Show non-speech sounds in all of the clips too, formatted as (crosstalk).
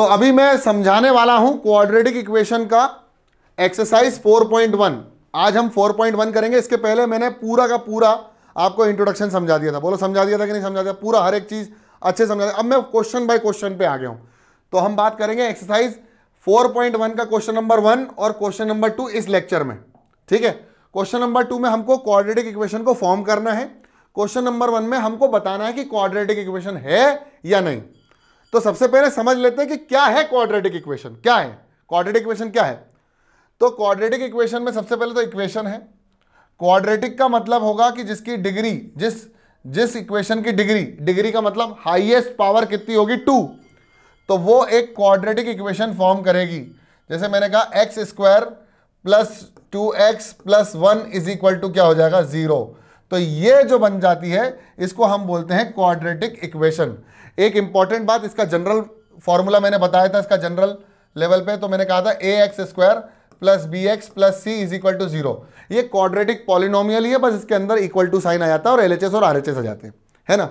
तो अभी मैं समझाने वाला हूं क्वाड्रेटिक इक्वेशन का एक्सरसाइज 4.1 आज हम 4.1 करेंगे इसके पहले मैंने पूरा का पूरा आपको इंट्रोडक्शन समझा दिया था बोलो समझा दिया था कि नहीं समझा दिया पूरा हर एक चीज़ अच्छे समझा दिया अब मैं क्वेश्चन बाय क्वेश्चन पे आ गया हूं तो हम बात करेंगे एक्सरसाइज 4.1 का क्वेश्चन नंबर वन और क्वेश्चन नंबर टू इस लेक्चर में ठीक है क्वेश्चन नंबर टू में हमको क्वाड्रेटिक इक्वेशन को फॉर्म करना है क्वेश्चन नंबर वन में हमको बताना है कि क्वाड्रेटिक इक्वेशन है या नहीं तो सबसे पहले समझ लेते हैं कि क्या है क्वाड्रेटिक इक्वेशन क्या है क्वाड्रेटिक इक्वेशन क्या है तो क्वाड्रेटिक इक्वेशन में सबसे पहले तो इक्वेशन है क्वाड्रेटिक का मतलब होगा कि जिसकी डिग्री जिस जिस इक्वेशन की डिग्री डिग्री का मतलब हाईएस्ट पावर कितनी होगी टू तो वो एक क्वाड्रेटिक इक्वेशन फॉर्म करेगी जैसे मैंने कहा X square plus two x plus one is equal to क्या हो जाएगा जीरो तो ये जो बन जाती है इसको हम बोलते हैं क्वाड्रेटिक इक्वेशन एक इंपॉर्टेंट बात इसका जनरल फॉर्मूला मैंने बताया था इसका जनरल लेवल पे तो मैंने कहा था A x square plus B x plus C is equal to zero ये क्वाड्रेटिक पॉलिनोमियल ही है बस इसके अंदर इक्वल टू साइन आ जाता है और एल और आर आ जाते हैं है ना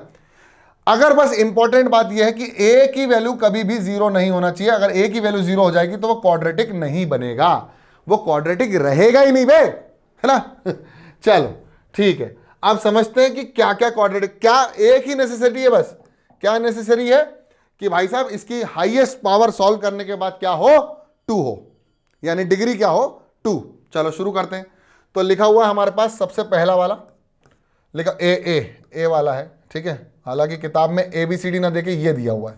अगर बस इंपॉर्टेंट बात यह है कि ए की वैल्यू कभी भी जीरो नहीं होना चाहिए अगर ए की वैल्यू जीरो हो जाएगी तो वो क्वाड्रेटिक नहीं बनेगा वो क्वाड्रेटिक रहेगा ही नहीं बे है ना (laughs) चलो ठीक है आप समझते हैं कि क्या क्या क्वाड्रेटिक क्या एक ही नेसेसरी है बस क्या नेसेसरी है कि भाई साहब इसकी हाईएस्ट पावर सॉल्व करने के बाद क्या हो टू हो यानी डिग्री क्या हो टू चलो शुरू करते हैं तो लिखा हुआ है हमारे पास सबसे पहला वाला लिखा ए ए ए वाला है ठीक है हालांकि किताब में ए बी सी डी ना देखे ये दिया हुआ है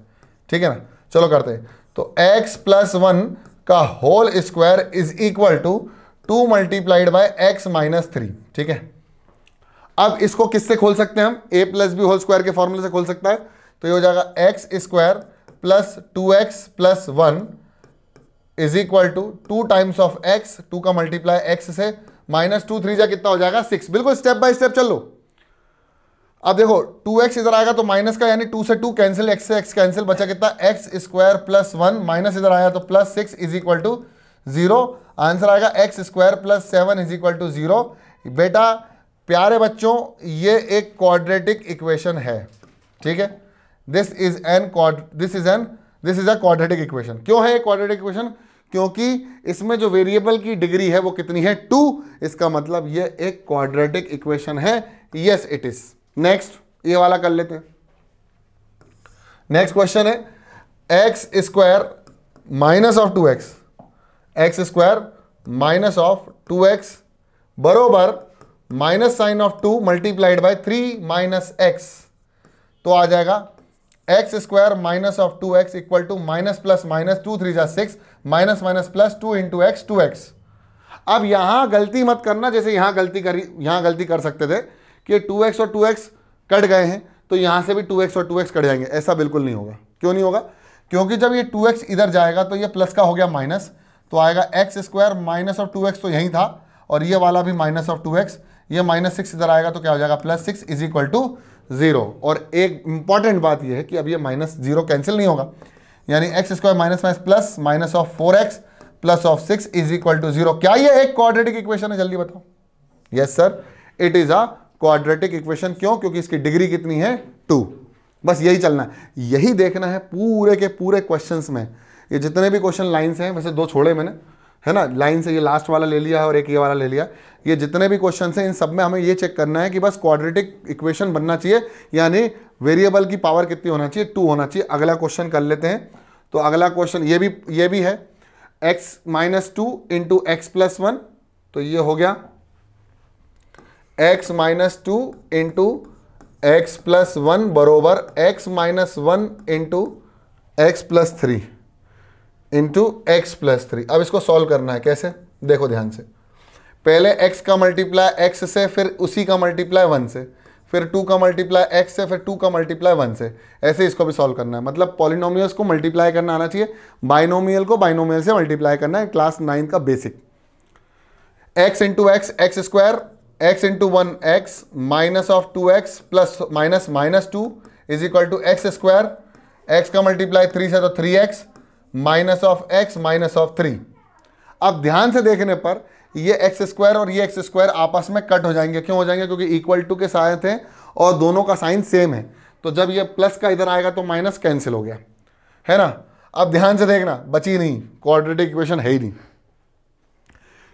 ठीक है ना चलो करते हैं तो x प्लस वन का whole square is equal to two multiplied by x minus three ठीक है अब इसको किससे खोल सकते हैं हम A plus B whole square के फॉर्मूले से खोल सकता है तो ये हो जाएगा x square plus two x plus one is equal to two times of X two का मल्टीप्लाई एक्स से माइनस टू थ्री जा कितना हो जाएगा सिक्स बिल्कुल स्टेप बाय स्टेप चलो अब देखो टू एक्स इधर आएगा तो माइनस का यानी टू से टू कैंसिल एक्स से एक्स कैंसिल बचा कितना X square plus one minus इधर आया तो plus six is equal to zero answer आएगा x square plus seven is equal to zero बेटा प्यारे बच्चों ये एक क्वाड्रेटिक इक्वेशन है ठीक है this is an this is an this is a quadratic equation क्यों है क्वाड्रेटिक इक्वेशन क्योंकि इसमें जो वेरिएबल की डिग्री है वो कितनी है टू इसका मतलब ये एक क्वाड्रेटिक इक्वेशन है यस इट इज नेक्स्ट ये वाला कर लेते हैं नेक्स्ट क्वेश्चन है x square minus of two x x square minus of two x बरोबर minus sign of two multiplied by three minus x तो आ जाएगा x square minus of two x equal to minus plus minus two three जा six minus minus plus two into x two x अब यहां गलती मत करना जैसे यहां गलती करी यहां गलती कर सकते थे कि टू एक्स और टू एक्स कट गए हैं तो यहां से भी टू एक्स और टू एक्स कट जाएंगे ऐसा बिल्कुल नहीं होगा क्यों नहीं होगा क्योंकि जब ये टू एक्स इधर जाएगा तो ये प्लस का हो गया माइनस तो आएगा x square minus of two x तो यही था और ये वाला भी माइनस ऑफ टू एक्स ये माइनस सिक्स इधर आएगा तो क्या हो जाएगा plus six is equal to zero और एक इंपॉर्टेंट बात ये है कि अब ये माइनस जीरो कैंसिल नहीं होगा यानी x square minus minus plus minus of four x plus of six is equal to zero क्या ये एक क्वाड्रेटिक इक्वेशन है जल्दी बताओ yes sir it is a quadratic equation क्यों क्योंकि इसकी डिग्री कितनी है टू बस यही चलना है यही देखना है पूरे के पूरे क्वेश्चन में ये जितने भी क्वेश्चन लाइन्स हैं वैसे दो छोड़े मैंने है ना लाइन से ये लास्ट वाला ले लिया और एक ये वाला ले लिया ये जितने भी क्वेश्चन हैं इन सब में हमें ये चेक करना है कि बस क्वाड्रेटिक इक्वेशन बनना चाहिए यानी वेरिएबल की पावर कितनी होना चाहिए टू होना चाहिए अगला क्वेश्चन कर लेते हैं तो अगला क्वेश्चन ये भी ये भी है x minus two into x plus one तो ये हो गया x minus two into x plus one बरोबर x minus one into x plus three into x plus three अब इसको सॉल्व करना है कैसे देखो ध्यान से पहले एक्स का मल्टीप्लाई एक्स से फिर उसी का मल्टीप्लाई वन से फिर टू का मल्टीप्लाई एक्स से फिर टू का मल्टीप्लाई वन से ऐसे इसको भी सॉल्व करना है मतलब पॉलिनोमियल्स को मल्टीप्लाई करना आना चाहिए बाइनोमियल को बाइनोमियल से मल्टीप्लाई करना है क्लास नाइन्थ का basic x into x x square x into one x minus of two x plus minus minus two is equal to x square x का मल्टीप्लाई थ्री से तो three x minus of x minus of three अब ध्यान से देखने पर ये x square और ये एक्स स्क्वायर आपस में कट हो जाएंगे क्यों हो जाएंगे क्योंकि इक्वल टू के साथ हैं और दोनों का साइन सेम है तो जब ये प्लस का इधर आएगा तो माइनस कैंसिल हो गया है ना अब ध्यान से देखना बची नहीं क्वाड्रेटिक इक्वेशन है ही नहीं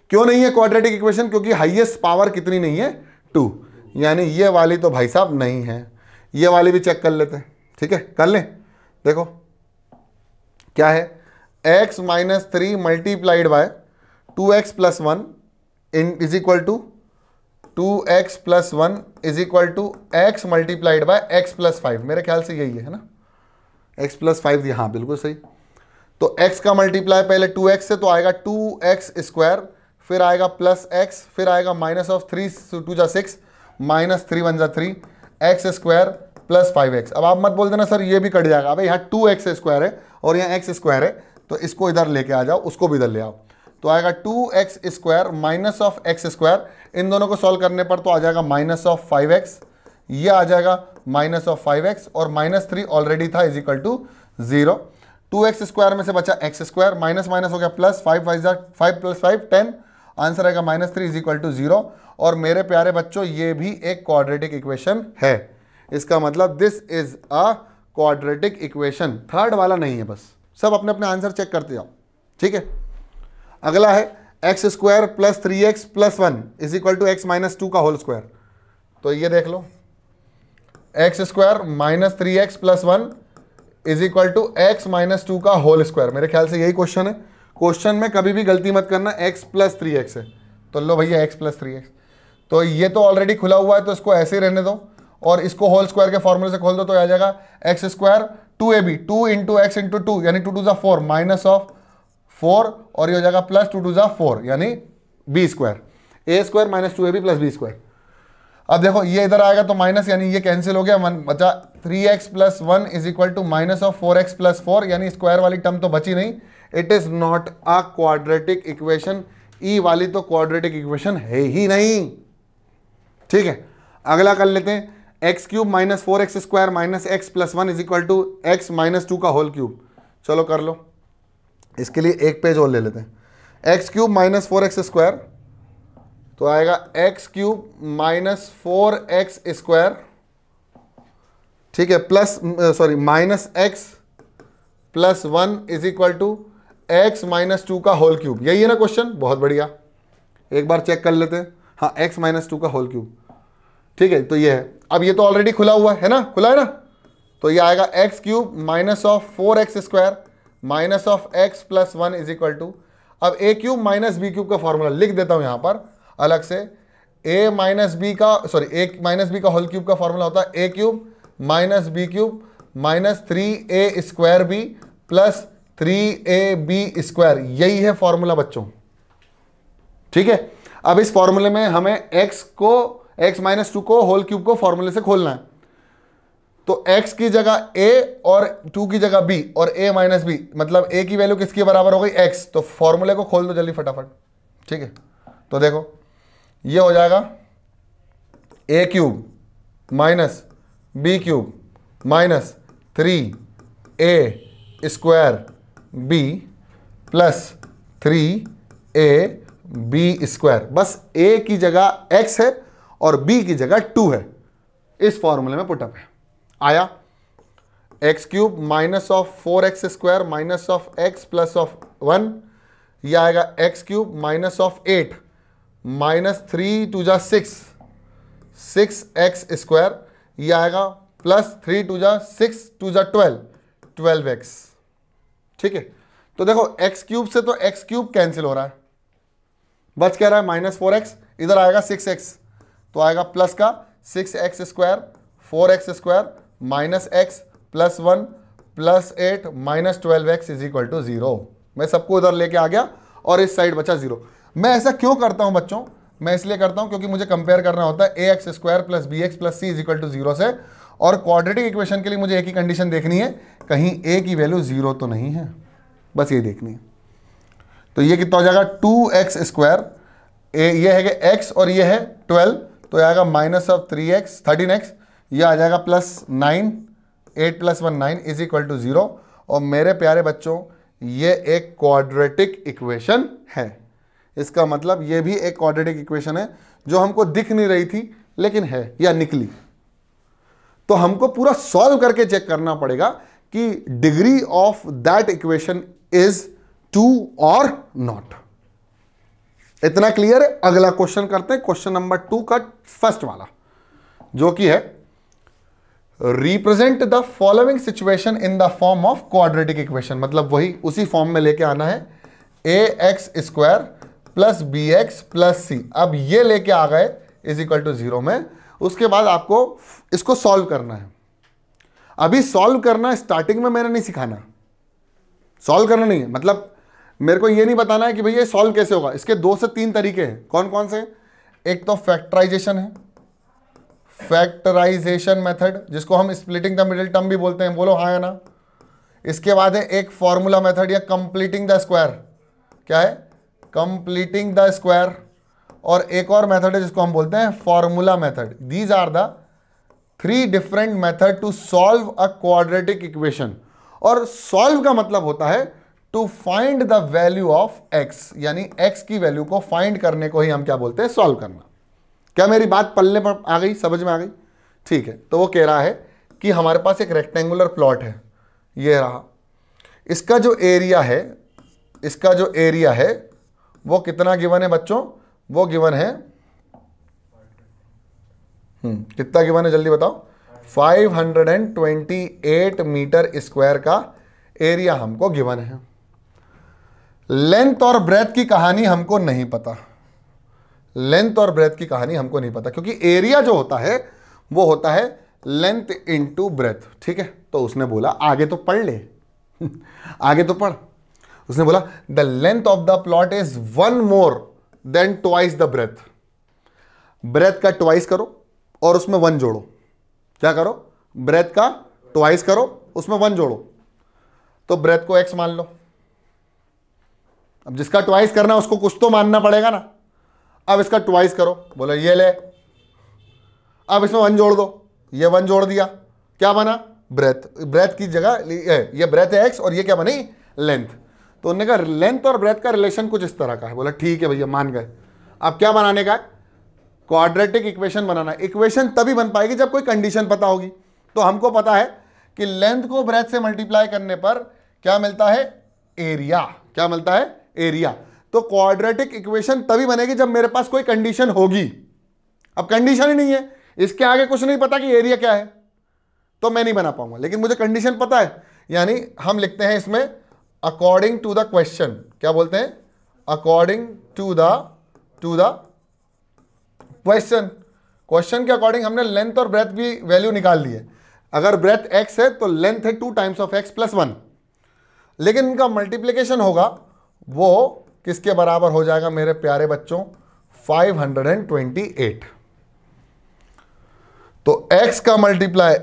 क्यों नहीं है क्वाड्रेटिक इक्वेशन क्योंकि हाईएस्ट पावर कितनी नहीं है टू यानी ये वाली तो भाई साहब नहीं है ये वाली भी चेक कर लेते हैं ठीक है कर लें देखो क्या है x minus three multiplied by two x plus one इन is equal to two x plus one is equal to x multiplied by x plus five मेरे ख्याल से यही है ना एक्स प्लस फाइव दिया हाँ बिल्कुल सही तो x का मल्टीप्लाई पहले 2x से तो आएगा टू एक्स स्क्वायर फिर आएगा प्लस एक्स फिर आएगा माइनस ऑफ थ्री टू जा सिक्स माइनस थ्री वन जा three x square plus five x अब आप मत बोल देना सर ये भी कट जाएगा अब यहाँ टू एक्स स्क्वायर है और यहाँ एक्स स्क्वायर है तो इसको इधर लेके आ जाओ उसको भी इधर ले आओ तो आएगा two x square minus of x square इन दोनों को सॉल्व करने पर तो आ जाएगा माइनस ऑफ फाइव एक्स ये आ जाएगा माइनस ऑफ फाइव एक्स और माइनस थ्री ऑलरेडी था is equal to zero two x square में से बचा एक्स स्क्वायर माइनस माइनस हो गया plus five five five plus five ten answer आएगा minus three is equal to zero और मेरे प्यारे बच्चों ये भी एक क्वाड्रेटिक इक्वेशन है इसका मतलब this is a quadratic equation third वाला नहीं है बस सब अपने अपने आंसर चेक करते जाओ ठीक है अगला है x square plus three x plus one is equal to x minus two का होल स्क्वायर तो ये देख लो x square minus three x plus one is equal to x minus two का होल स्क्वायर मेरे ख्याल से यही क्वेश्चन है क्वेश्चन में कभी भी गलती मत करना एक्स प्लस थ्री एक्स है तो लो भैया एक्स प्लस थ्री एक्स तो ये तो ऑलरेडी खुला हुआ है तो इसको ऐसे ही रहने दो और इसको होल स्क्वायर के फॉर्मूले से खोल दो तो आ जाएगा x square two a b two into x into two यानी टू टू ज़ा फोर माइनस ऑफ फोर और ये हो जाएगा प्लस टू टू ज़ा फोर यानी b square a square minus two a b plus b square अब देखो ये इधर आएगा तो माइनस यानी ये कैंसिल हो गया वन बचा three x plus one is equal to minus of four x plus four यानी स्क्वायर वाली टर्म तो बची नहीं it is not a quadratic equation ई वाली तो क्वाड्रेटिक इक्वेशन है ही नहीं ठीक है अगला कर लेते हैं x cube minus four x square minus x plus one is equal to x minus two का होल क्यूब चलो कर लो इसके लिए एक पेज और ले लेते हैं x cube minus four x square तो आएगा x cube minus four x square ठीक है plus sorry minus x plus one is equal to x minus two का होल क्यूब यही है ना क्वेश्चन बहुत बढ़िया एक बार चेक कर लेते हैं हाँ एक्स माइनस टू का होल क्यूब ठीक है तो ये है अब ये तो ऑलरेडी खुला हुआ है ना खुला है ना तो ये आएगा x cube minus of four x square minus of x plus one is equal to अब a cube minus b cube का फॉर्मूला लिख देता हूं यहां पर अलग से ए माइनस बी का सॉरी ए माइनस बी का होल क्यूब का फॉर्मूला होता है a cube minus b cube minus three a square b plus three a b square यही है फॉर्मूला बच्चों ठीक है अब इस फॉर्मूले में हमें एक्स को एक्स माइनस टू को होल क्यूब को फॉर्मूले से खोलना है तो x की जगह a और 2 की जगह b और a माइनस बी मतलब a की वैल्यू किसके बराबर हो गई x तो फॉर्मूले को खोल दो जल्दी फटाफट ठीक है तो देखो ये हो जाएगा a cube minus b cube minus three a square b plus three a b square बस ए की जगह एक्स है और b की जगह टू है इस फॉर्मूले में पुटअप है आया x cube minus of four x square minus of x plus of one यह आएगा x cube minus of eight minus three two जा सिक्स सिक्स एक्स स्क्वायर यह आएगा प्लस थ्री टू जा सिक्स टू जा twelve twelve x ठीक है तो देखो एक्स क्यूब से तो एक्स क्यूब कैंसिल हो रहा है बच कह रहा है माइनस फोर एक्स इधर आएगा सिक्स एक्स तो आएगा प्लस का six x square four x square minus x plus one plus eight minus twelve x is equal to zero मैं सबको उधर लेके आ गया और इस साइड बचा ज़ीरो मैं ऐसा क्यों करता हूं बच्चों मैं इसलिए करता हूं क्योंकि मुझे कंपेयर करना होता है a x square plus B x plus C is equal to zero से और क्वाड्रेटिक इक्वेशन के लिए मुझे एक ही कंडीशन देखनी है कहीं ए की वैल्यू जीरो तो नहीं है बस ये देखनी है तो ये कितना हो जाएगा टू एक्स स्क्वायर ए ये है कि एक्स और ये है ट्वेल्व तो आएगा minus of three x thirteen x ये आ जाएगा plus nine eight plus one nine is equal to zero और मेरे प्यारे बच्चों ये एक क्वाड्रेटिक इक्वेशन है इसका मतलब ये भी एक क्वाड्रेटिक इक्वेशन है जो हमको दिख नहीं रही थी लेकिन है या निकली तो हमको पूरा सॉल्व करके चेक करना पड़ेगा कि degree of that equation is two और नॉट इतना क्लियर है अगला क्वेश्चन करते हैं क्वेश्चन नंबर टू का फर्स्ट वाला जो कि है represent the following situation in the form of quadratic equation मतलब वही उसी फॉर्म में लेके आना है a x square plus B x plus c अब ये लेके आ गए इज इक्वल टू जीरो में उसके बाद आपको इसको सॉल्व करना है अभी सॉल्व करना स्टार्टिंग में मैंने नहीं सिखाना सॉल्व करना नहीं है मतलब मेरे को ये नहीं बताना है कि भैया सॉल्व कैसे होगा इसके दो से तीन तरीके हैं कौन कौन से एक तो फैक्टराइजेशन है फैक्टराइजेशन मेथड जिसको हम स्प्लिटिंग द मिडिल टर्म भी बोलते हैं बोलो हाँ या ना इसके बाद है एक फॉर्मूला मेथड या कंप्लीटिंग द स्क्वायर क्या है कंप्लीटिंग द स्क्वायर और एक और मेथड है जिसको हम बोलते हैं formula method these are the three different method to solve a quadratic equation और सॉल्व का मतलब होता है to find the value of x यानी एक्स की वैल्यू को फाइंड करने को ही हम क्या बोलते हैं सॉल्व करना क्या मेरी बात पल्ले पर आ गई समझ में आ गई ठीक है तो वो कह रहा है कि हमारे पास एक रेक्टेंगुलर प्लॉट है ये रहा इसका जो एरिया है इसका जो एरिया है वो कितना गिवन है बच्चों वो गिवन है हम्म, कितना गिवन है जल्दी बताओ 528 मीटर स्क्वायर का एरिया हमको गिवन है लेंथ और ब्रेथ की कहानी हमको नहीं पता लेंथ और ब्रेथ की कहानी हमको नहीं पता क्योंकि एरिया जो होता है वो होता है लेंथ इनटू ब्रेथ ठीक है तो उसने बोला आगे तो पढ़ ले (laughs) आगे तो पढ़ उसने बोला the length of the plot is one more than twice the breadth breadth का ट्वाइस करो और उसमें वन जोड़ो क्या करो ब्रेथ का ट्वाइस करो उसमें वन जोड़ो तो ब्रेथ को एक्स मान लो अब जिसका ट्वाइस करना उसको कुछ तो मानना पड़ेगा ना अब इसका ट्वाइस करो बोले ये ले अब इसमें वन जोड़ दो ये वन जोड़ दिया क्या बना ब्रेथ ब्रेथ की जगह ये ब्रेथ है एक्स और ये क्या बनी लेंथ तो उन्होंने कहा लेंथ और ब्रेथ का रिलेशन कुछ इस तरह का है बोला ठीक है भैया मान गए अब क्या बनाने का है क्वाड्रेटिक इक्वेशन बनाना इक्वेशन तभी बन पाएगी जब कोई कंडीशन पता होगी तो हमको पता है कि लेंथ को ब्रेथ से मल्टीप्लाई करने पर क्या मिलता है एरिया क्या मिलता है एरिया तो क्वाड्रेटिक इक्वेशन तभी बनेगी जब मेरे पास कोई कंडीशन होगी अब कंडीशन ही नहीं है इसके आगे कुछ नहीं पता कि एरिया क्या है तो मैं नहीं बना पाऊंगा लेकिन मुझे कंडीशन पता है यानी हम लिखते हैं इसमें अकॉर्डिंग टू द क्वेश्चन क्या बोलते हैं according to the to the question question के अकॉर्डिंग हमने लेंथ और ब्रेथ भी वैल्यू निकाल ली है अगर ब्रेथ एक्स है तो लेंथ है two times of x plus one लेकिन इनका मल्टीप्लीकेशन होगा वो किसके बराबर हो जाएगा मेरे प्यारे बच्चों 528 तो x का मल्टीप्लाई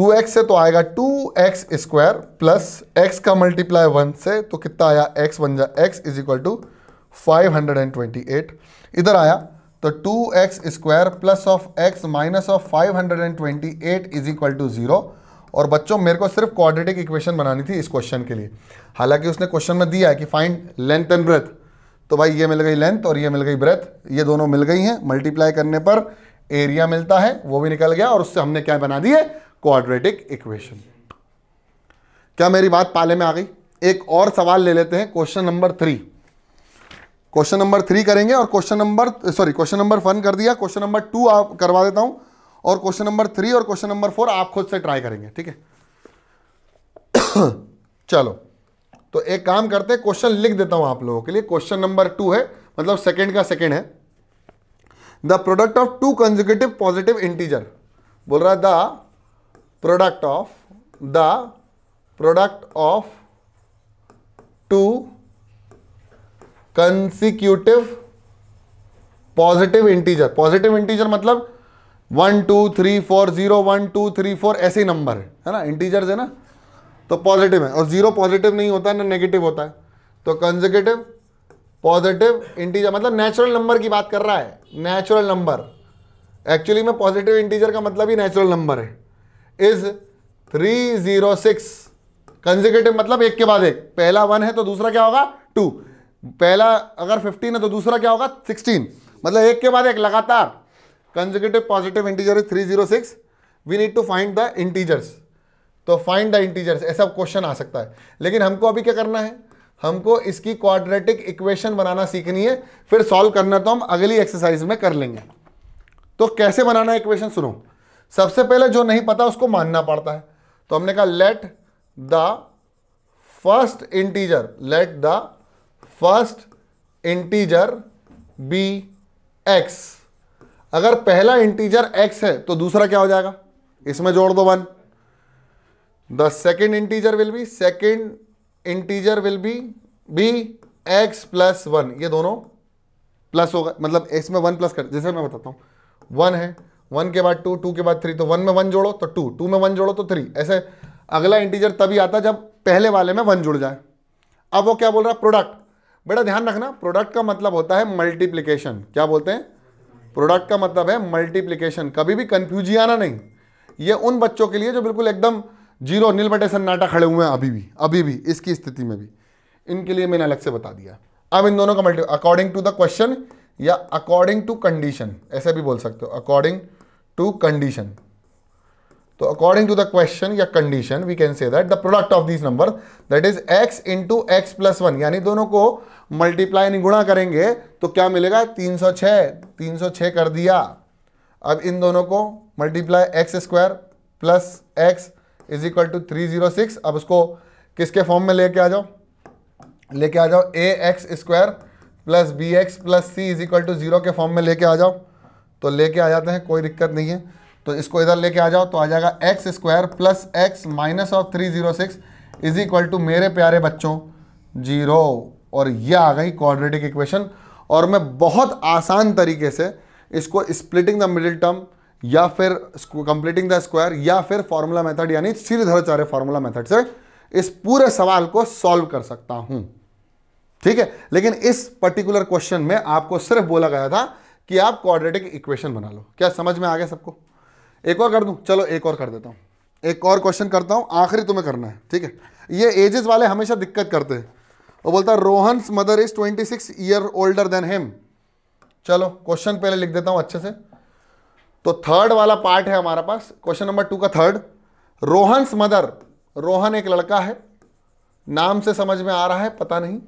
2x से तो आएगा 2x x square plus x का मल्टीप्लाई वन से तो कितना आया x बन जा x is equal to five इधर आया तो 2x x square plus of x minus of 528 is equal to zero और बच्चों मेरे को सिर्फ क्वाड्रेटिक इक्वेशन बनानी थी इस क्वेश्चन के लिए हालांकि उसने क्वेश्चन में दिया है कि फाइंड लेंथ एंड ब्रेथ तो भाई ये मिल गई लेंथ और ये मिल गई ब्रेथ ये दोनों मिल गई हैं मल्टीप्लाई करने पर एरिया मिलता है वो भी निकल गया और उससे हमने क्या बना दिए क्वाड्रेटिक इक्वेशन क्या मेरी बात पाले में आ गई एक और सवाल ले लेते हैं question number three question number three करेंगे और question number sorry question number one कर दिया क्वेश्चन नंबर टू आप करवा देता हूं और क्वेश्चन नंबर थ्री और क्वेश्चन नंबर फोर आप खुद से ट्राई करेंगे ठीक है (coughs) चलो तो एक काम करते हैं क्वेश्चन लिख देता हूं आप लोगों के लिए क्वेश्चन नंबर टू है मतलब सेकंड का सेकंड है the product of two consecutive positive integer बोल रहा है the product of the product of two consecutive positive integer positive integer मतलब one two three four zero one two three four ऐसे ही नंबर है है ना इंटीजर्स है ना तो पॉजिटिव है और जीरो पॉजिटिव नहीं होता है ना नेगेटिव होता है तो कंजर्गेटिव पॉजिटिव इंटीजर मतलब नेचुरल नंबर की बात कर रहा है नेचुरल नंबर एक्चुअली में पॉजिटिव इंटीजर का मतलब ही नेचुरल नंबर है is three zero six consecutive मतलब एक के बाद एक पहला वन है तो दूसरा क्या होगा टू पहला अगर फिफ्टीन है तो दूसरा क्या होगा सिक्सटीन मतलब एक के बाद एक लगातार integer is three zero six we need to find the integers तो फाइंड द इंटीजर्स ऐसा क्वेश्चन आ सकता है लेकिन हमको अभी क्या करना है हमको इसकी क्वाड्रेटिक इक्वेशन बनाना सीखनी है फिर सॉल्व करना तो हम अगली एक्सरसाइज में कर लेंगे तो कैसे बनाना है इक्वेशन सुनो सबसे पहले जो नहीं पता उसको मानना पड़ता है तो हमने कहा let the first integer let the first integer be x अगर पहला इंटीजर x है तो दूसरा क्या हो जाएगा इसमें जोड़ दो one the second integer will be second integer will be be x plus one ये दोनों प्लस होगा मतलब इसमें वन प्लस कर जैसे मैं बताता हूं वन है वन के बाद टू टू के बाद थ्री तो वन में वन जोड़ो तो टू टू में वन जोड़ो तो थ्री ऐसे अगला इंटीजर तभी आता जब पहले वाले में वन जुड़ जाए अब वो क्या बोल रहा है प्रोडक्ट बेटा ध्यान रखना प्रोडक्ट का मतलब होता है मल्टीप्लीकेशन क्या बोलते हैं प्रोडक्ट का मतलब है मल्टीप्लीकेशन कभी भी कन्फ्यूजियाना नहीं ये उन बच्चों के लिए जो बिल्कुल एकदम जीरो नील बटे सन्नाटा खड़े हुए हैं अभी भी अभी भी इसकी स्थिति में भी इनके लिए मैंने अलग से बता दिया अब इन दोनों का multi according to the question या अकॉर्डिंग टू कंडीशन ऐसे भी बोल सकते हो अकॉर्डिंग टू कंडीशन तो अकॉर्डिंग टू द क्वेश्चन या condition we can say that the product of this number that is x into x plus one यानी दोनों को मल्टीप्लाई यानी गुणा करेंगे तो क्या मिलेगा 306 306 कर दिया अब इन दोनों को multiply x square plus x is equal to three zero six अब उसको किसके फॉर्म में लेके आ जाओ लेके आ जाओ a x square plus B x plus C is equal to zero के फॉर्म में लेके आ जाओ तो लेके आ जाते हैं कोई दिक्कत नहीं है तो इसको इधर लेके आ जाओ तो आ जाएगा x square plus x minus of three zero six is equal to मेरे प्यारे बच्चों जीरो और ये आ गई क्वाड्रेटिक इक्वेशन और मैं बहुत आसान तरीके से इसको स्प्लिटिंग द मिडिल टर्म या फिर कंप्लीटिंग द स्क्वायर या फिर फॉर्मूला मेथड यानी श्रीधराचार्य फार्मूला मेथड से इस पूरे सवाल को सॉल्व कर सकता हूं ठीक है लेकिन इस पर्टिकुलर क्वेश्चन में आपको सिर्फ बोला गया था कि आप क्वाड्रेटिक इक्वेशन बना लो क्या समझ में आ गया सबको एक और कर दूं चलो एक और कर देता हूं एक और क्वेश्चन करता हूं आखिरी तुम्हें करना है ठीक है ये एजेस वाले हमेशा दिक्कत करते हैं वो बोलता है Rohan mother is twenty six year older than him चलो क्वेश्चन पहले लिख देता हूं अच्छे से तो थर्ड वाला पार्ट है हमारे पास क्वेश्चन नंबर टू का थर्ड रोहन मदर रोहन एक लड़का है नाम से समझ में आ रहा है पता नहीं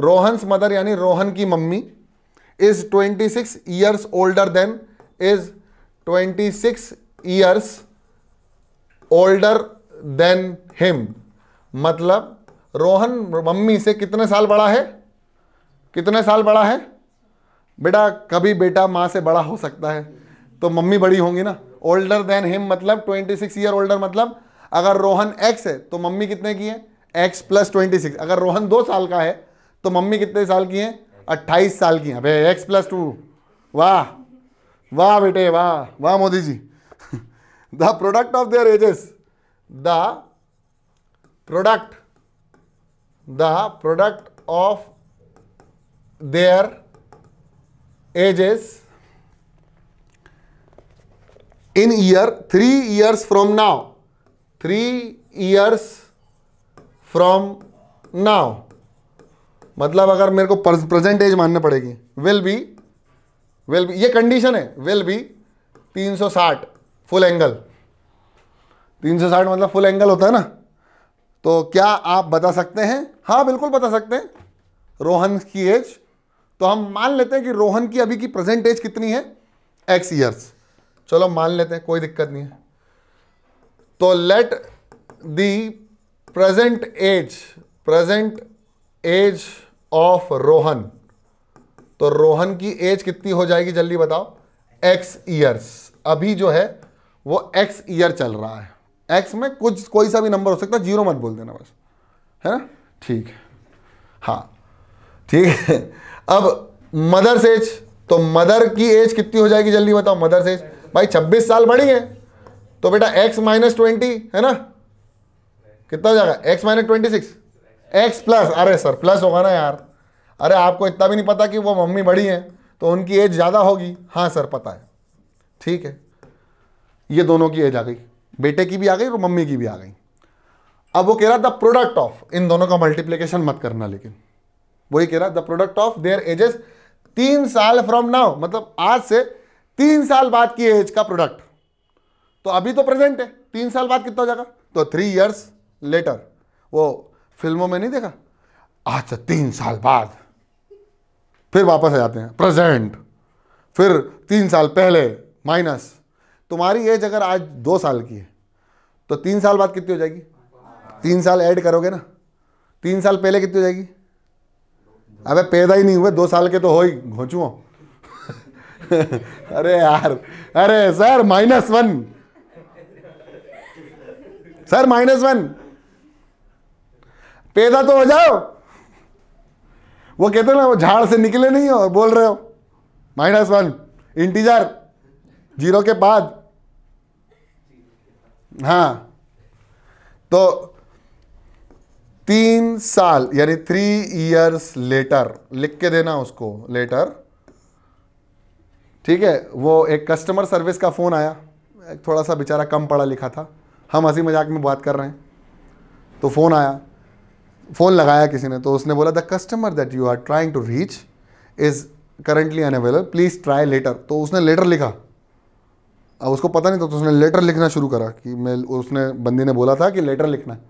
रोहन मदर यानी रोहन की मम्मी is twenty six years older than is 26 years older than him मतलब रोहन मम्मी से कितने साल बड़ा है कितने साल बड़ा है बेटा कभी बेटा माँ से बड़ा हो सकता है तो मम्मी बड़ी होंगी ना ओल्डर देन हिम मतलब 26 ईयर ओल्डर मतलब अगर रोहन एक्स है तो मम्मी कितने की है एक्स प्लस ट्वेंटी सिक्स अगर रोहन दो साल का है तो मम्मी कितने साल की है अट्ठाईस साल की हैं अबे एक्स प्लस टू वाह वाह बेटे वाह वाह Modi ji the product of their ages the product the product of their ages in year three years from now three years from now मतलब अगर मेरे को प्रेजेंट एज मानना पड़ेगी विल बी विल बी ये कंडीशन है विल बी 360 फुल एंगल 360 मतलब full angle होता है ना तो क्या आप बता सकते हैं हाँ बिल्कुल बता सकते हैं रोहन की एज तो हम मान लेते हैं कि रोहन की अभी की प्रेजेंट एज कितनी है एक्स ईयर्स चलो मान लेते हैं कोई दिक्कत नहीं है तो let the present age present age of Rohan तो रोहन की एज कितनी हो जाएगी जल्दी बताओ एक्स ईयर्स अभी जो है वो एक्स ईयर चल रहा है एक्स में कुछ कोई सा भी नंबर हो सकता है जीरो मत बोल देना बस है ना ठीक है हाँ ठीक है अब मदर्स एज तो मदर की एज कितनी हो जाएगी जल्दी बताओ मदर्स एज भाई 26 साल बड़ी है तो बेटा एक्स माइनस ट्वेंटी है ना कितना हो जाएगा x minus twenty six x plus अरे सर प्लस होगा ना यार अरे आपको इतना भी नहीं पता कि वो मम्मी बड़ी हैं तो उनकी एज ज़्यादा होगी हाँ सर पता है ठीक है ये दोनों की एज आ गई बेटे की भी आ गई और मम्मी की भी आ गई अब वो कह रहा द प्रोडक्ट ऑफ इन दोनों का मल्टीप्लीकेशन मत करना लेकिन वही कह रहा the product of their ages तीन साल फ्रॉम नाउ मतलब आज से तीन साल बाद की एज का प्रोडक्ट तो अभी तो प्रेजेंट है तीन साल बाद कितना हो जाएगा तो थ्री इयर्स लेटर वो फिल्मों में नहीं देखा अच्छा तीन साल बाद फिर वापस आ जाते हैं प्रेजेंट फिर तीन साल पहले माइनस तुम्हारी एज अगर आज दो साल की है तो तीन साल बाद कितनी हो जाएगी तीन साल ऐड करोगे ना तीन साल पहले कितनी हो जाएगी अबे पैदा ही नहीं हुए दो साल के तो हो ही घोचुओ (laughs) अरे यार अरे sir minus one sir minus one पैदा तो हो जाओ वो कहते ना वो झाड़ से निकले नहीं हो और बोल रहे हो माइनस वन इंटीजर जीरो के बाद हाँ तो तीन साल यानी थ्री इयर्स लेटर लिख के देना उसको लेटर ठीक है वो एक कस्टमर सर्विस का फ़ोन आया थोड़ा सा बेचारा कम पढ़ा लिखा था हम हंसी मजाक में बात कर रहे हैं तो फ़ोन आया फ़ोन लगाया किसी ने तो उसने बोला the customer that you are trying to reach is currently unavailable please try later तो उसने लेटर लिखा अब उसको पता नहीं था तो उसने लेटर लिखना शुरू करा कि मैं उसने बंदी ने बोला था कि लेटर लिखना है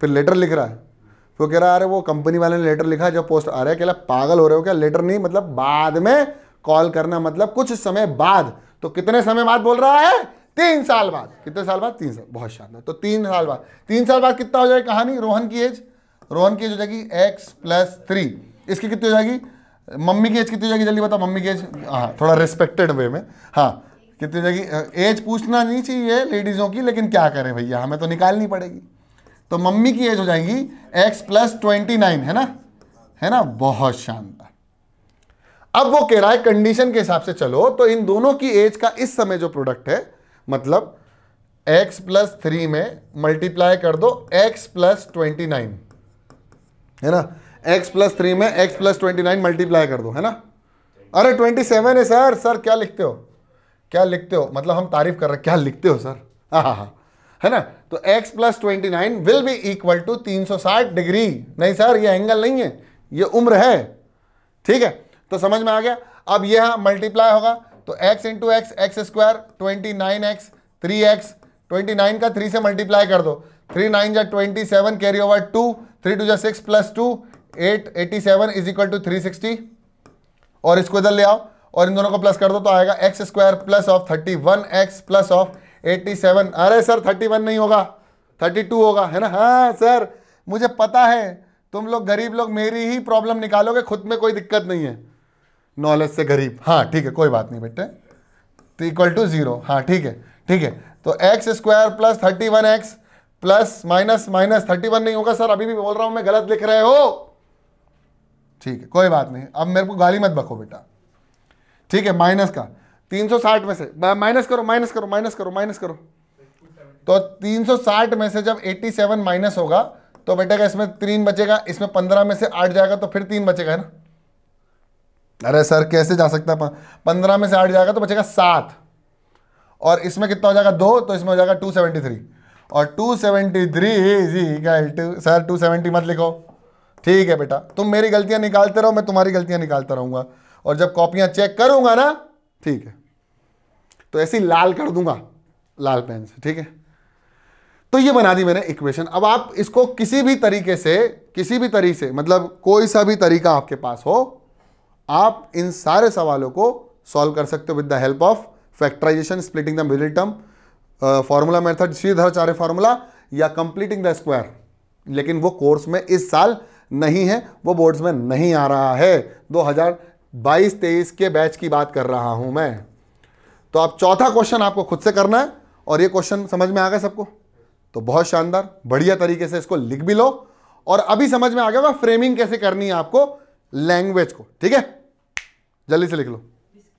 फिर लेटर लिख रहा है फिर कह रहा अरे वो कंपनी वाले ने लेटर लिखा जब पोस्ट आ रहा है कहला पागल हो रहे हो क्या लेटर नहीं मतलब बाद में कॉल करना मतलब कुछ समय बाद तो कितने समय बाद बोल रहा है तीन साल बाद कितने साल बाद तीन साल बहुत शानदार तो तीन साल बाद तीन साल बाद कितना हो जाएगा कहानी रोहन की एज रोहन की एज हो जाएगी एक्स प्लस थ्री इसकी कितनी हो जाएगी मम्मी की एज कितनी हो जाएगी जल्दी बताओ मम्मी की एज हाँ थोड़ा रिस्पेक्टेड वे में हाँ कितनी हो जाएगी एज पूछना नहीं चाहिए लेडीज़ों की लेकिन क्या करें भैया हमें तो निकालनी पड़ेगी तो मम्मी की एज हो जाएगी एक्स प्लस ट्वेंटी नाइन है ना है ना बहुत शानदार अब वो कह रहा है कंडीशन के हिसाब से चलो तो इन दोनों की एज का इस समय जो प्रोडक्ट है मतलब x प्लस थ्री में मल्टीप्लाई कर दो x प्लस ट्वेंटी नाइन है ना x प्लस थ्री में x plus twenty nine multiply कर दो है ना अरे ट्वेंटी सेवन है सर सर क्या लिखते हो क्या लिखते हो मतलब हम तारीफ कर रहे हैं क्या लिखते हो सर हाँ हाँ है ना तो x plus twenty nine will be equal to तीन सौ साठ डिग्री नहीं सर ये एंगल नहीं है ये उम्र है ठीक है तो समझ में आ गया अब यह हाँ मल्टीप्लाई होगा तो x into x x square twenty nine x three x twenty nine का थ्री से मल्टीप्लाई कर दो थ्री नाइन या twenty seven carry over two three two जो six plus two eight eighty seven is equal to three sixty और इसको इधर ले आओ और इन दोनों को प्लस कर दो तो आएगा x square plus of thirty one x plus of eighty seven अरे सर थर्टी वन नहीं होगा थर्टी टू होगा है ना हाँ सर मुझे पता है तुम लोग गरीब लोग मेरी ही प्रॉब्लम निकालोगे खुद में कोई दिक्कत नहीं है नॉलेज से गरीब हाँ ठीक है कोई बात नहीं बेटे तो इक्वल टू ज़ीरो हाँ ठीक है ठीक है तो x square plus thirty one x plus minus minus thirty one नहीं होगा सर अभी भी बोल रहा हूं मैं गलत लिख रहे हो ठीक है कोई बात नहीं अब मेरे को गाली मत बखो बेटा ठीक है माइनस का 360 में से माइनस करो माइनस करो माइनस करो माइनस करो तो 360 में से जब 87 माइनस होगा तो बेटा का इसमें तीन बचेगा इसमें पंद्रह में से आठ जाएगा तो फिर तीन बचेगा है ना अरे सर कैसे जा सकता है पंद्रह में से आठ जाएगा तो बचेगा सात और इसमें कितना हो जाएगा दो तो इसमें हो जाएगा टू सेवेंटी थ्री और 273 इज इक्वल टू सर 270 मत लिखो ठीक है बेटा तुम मेरी गलतियां निकालते रहो मैं तुम्हारी गलतियां निकालता रहूंगा और जब कॉपियां चेक करूंगा ना ठीक है तो ऐसी लाल कर दूंगा लाल पेन से ठीक है तो ये बना दी मैंने इक्वेशन अब आप इसको किसी भी तरीके से किसी भी तरीके से मतलब कोई सा भी तरीका आपके पास हो आप इन सारे सवालों को सॉल्व कर सकते हो with the help of factorization splitting the middle term formula method Shridharacharya formula या कंप्लीटिंग द स्क्वायर लेकिन वो कोर्स में इस साल नहीं है वो बोर्ड्स में नहीं आ रहा है 2022-23 के बैच की बात कर रहा हूं मैं तो आप चौथा क्वेश्चन आपको खुद से करना है और ये क्वेश्चन समझ में आ गया सबको तो बहुत शानदार बढ़िया तरीके से इसको लिख भी लो और अभी समझ में आ गया फ्रेमिंग कैसे करनी है आपको लैंग्वेज को ठीक है जल्दी से लिख लो